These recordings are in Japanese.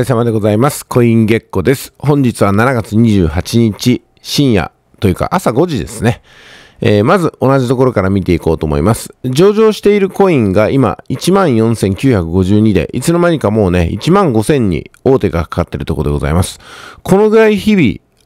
お疲れ様でございます。コイン月光です。本日は7月28日深夜というか朝5時ですね。えー、まず同じところから見ていこうと思います。上場しているコインが今14,952で、いつの間にかもうね、15,000に大手がかかってるところでございます。このぐらい日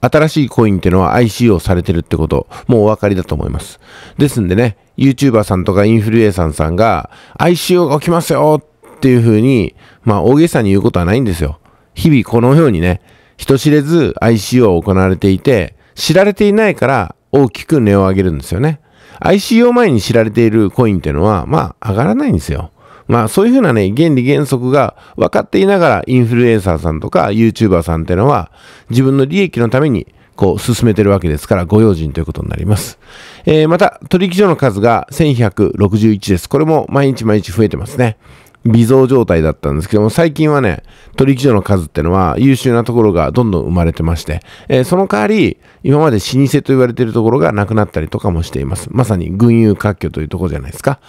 々、新しいコインってのは ICO されてるってこと、もうお分かりだと思います。ですんでね、YouTuber さんとかインフルエンサーさんが ICO が起きますよっっていうふうに、まあ大げさに言うことはないんですよ。日々このようにね、人知れず ICO を行われていて、知られていないから大きく値を上げるんですよね。ICO 前に知られているコインっていうのは、まあ上がらないんですよ。まあそういうふうなね、原理原則が分かっていながらインフルエンサーさんとか YouTuber さんっていうのは自分の利益のためにこう進めてるわけですからご用心ということになります。えー、また取引所の数が1161です。これも毎日毎日増えてますね。微増状態だったんですけども、最近はね、取引所の数ってのは優秀なところがどんどん生まれてまして、えー、その代わり、今まで老舗と言われているところがなくなったりとかもしています。まさに群雄割拠というところじゃないですか。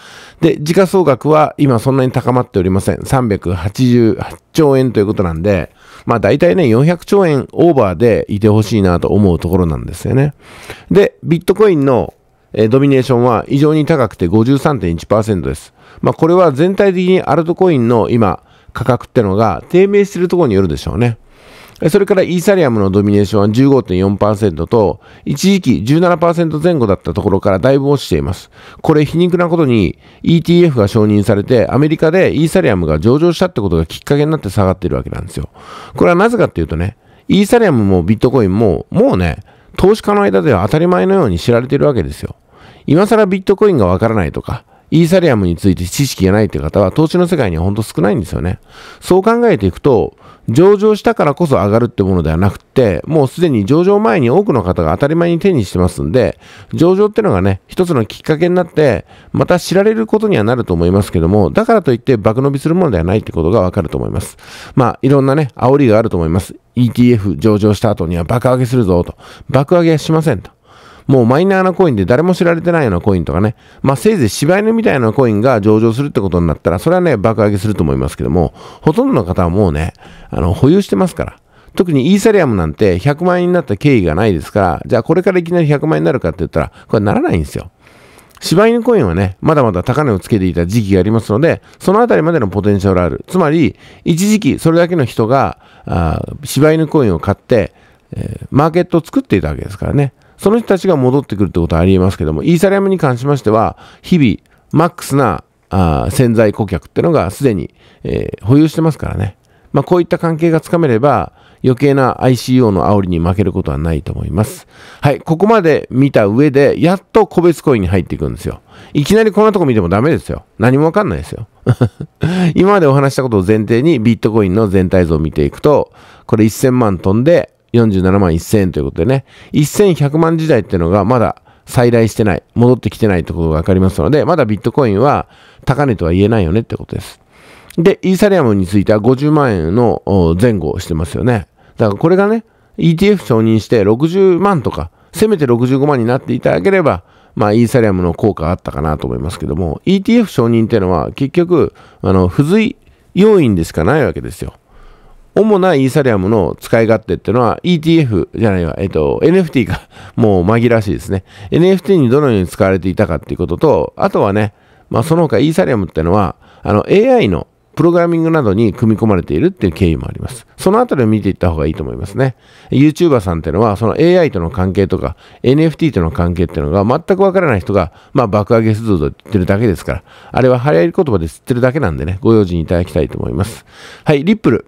で、時価総額は今そんなに高まっておりません。388兆円ということなんで、まあ大体ね、400兆円オーバーでいてほしいなと思うところなんですよね。で、ビットコインのえドミネーションは異常に高くて53.1%です。まあ、これは全体的にアルトコインの今、価格ってのが低迷しているところによるでしょうね。それからイーサリアムのドミネーションは15.4%と、一時期17%前後だったところからだいぶ落ちています。これ皮肉なことに ETF が承認されて、アメリカでイーサリアムが上場したってことがきっかけになって下がってるわけなんですよ。これはなぜかっていうとね、イーサリアムもビットコインも、もうね、投資家の間では当たり前のように知られているわけですよ。今更ビットコインがわからないとか、イーサリアムについて知識がないという方は投資の世界には本当少ないんですよね。そう考えていくと、上場したからこそ上がるってものではなくて、もうすでに上場前に多くの方が当たり前に手にしてますんで、上場ってのがね、一つのきっかけになって、また知られることにはなると思いますけども、だからといって爆伸びするものではないってことがわかると思います。まあ、いろんなね、煽りがあると思います。ETF 上場した後には爆上げするぞと。爆上げはしませんと。もうマイナーなコインで誰も知られてないようなコインとかね、まあ、せいぜい柴犬みたいなコインが上場するってことになったら、それはね、爆上げすると思いますけども、ほとんどの方はもうね、あの、保有してますから。特にイーサリアムなんて100万円になった経緯がないですから、じゃあこれからいきなり100万円になるかって言ったら、これならないんですよ。柴犬コインはね、まだまだ高値をつけていた時期がありますので、そのあたりまでのポテンシャルある。つまり、一時期それだけの人が、あ柴犬コインを買って、えー、マーケットを作っていたわけですからね。その人たちが戻ってくるってことはあり得ますけども、イーサリアムに関しましては、日々、マックスなあ潜在顧客ってのがすでに、えー、保有してますからね。まあ、こういった関係がつかめれば、余計な ICO の煽りに負けることはないと思います。はい、ここまで見た上で、やっと個別コインに入っていくんですよ。いきなりこんなとこ見てもダメですよ。何もわかんないですよ。今までお話したことを前提にビットコインの全体像を見ていくと、これ1000万飛んで、47万1000円ということでね、1100万時代っていうのがまだ再来してない、戻ってきてないってことが分かりますので、まだビットコインは高値とは言えないよねってことです。で、イーサリアムについては50万円の前後してますよね。だからこれがね、ETF 承認して60万とか、せめて65万になっていただければ、まあ、イーサリアムの効果あったかなと思いますけども、ETF 承認っていうのは結局、あの、付随要因でしかないわけですよ。主なイーサリアムの使い勝手っていうのは ETF じゃないわ、えっと、NFT が もう紛らわしいですね。NFT にどのように使われていたかっていうことと、あとはね、まあ、その他イーサリアムっていうのは、あの AI のプログラミングなどに組み込まれているっていう経緯もあります。そのあたりを見ていった方がいいと思いますね。YouTuber さんっていうのは、その AI との関係とか、NFT との関係っていうのが全くわからない人が、まあ、爆上げすると言ってるだけですから、あれは流行り言葉で知ってるだけなんでね、ご用心いただきたいと思います。はい、リップル。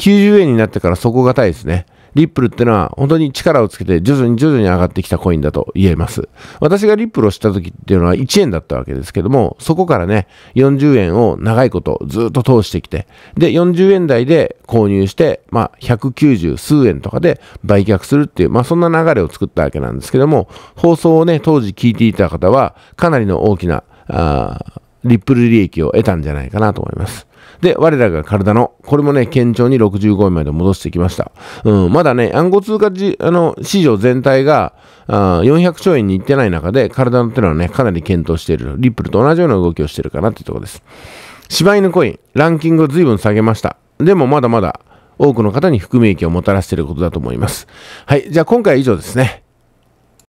90円になってから底堅いですね。リップルってのは本当に力をつけて徐々に徐々に上がってきたコインだと言えます。私がリップルを知った時っていうのは1円だったわけですけども、そこからね、40円を長いことずっと通してきて、で、40円台で購入して、まあ、190数円とかで売却するっていう、まあ、そんな流れを作ったわけなんですけども、放送をね、当時聞いていた方は、かなりの大きな、あリップル利益を得たんじゃないかなと思います。で、我らが体の、これもね、堅調に65円まで戻してきました。うん、まだね、暗号通貨じあの市場全体があ400兆円にいってない中で、体のっていうのはね、かなり検討している。リップルと同じような動きをしてるかなっていうところです。柴犬コイン、ランキングを随分下げました。でもまだまだ多くの方に含み益をもたらしていることだと思います。はい、じゃあ今回は以上ですね。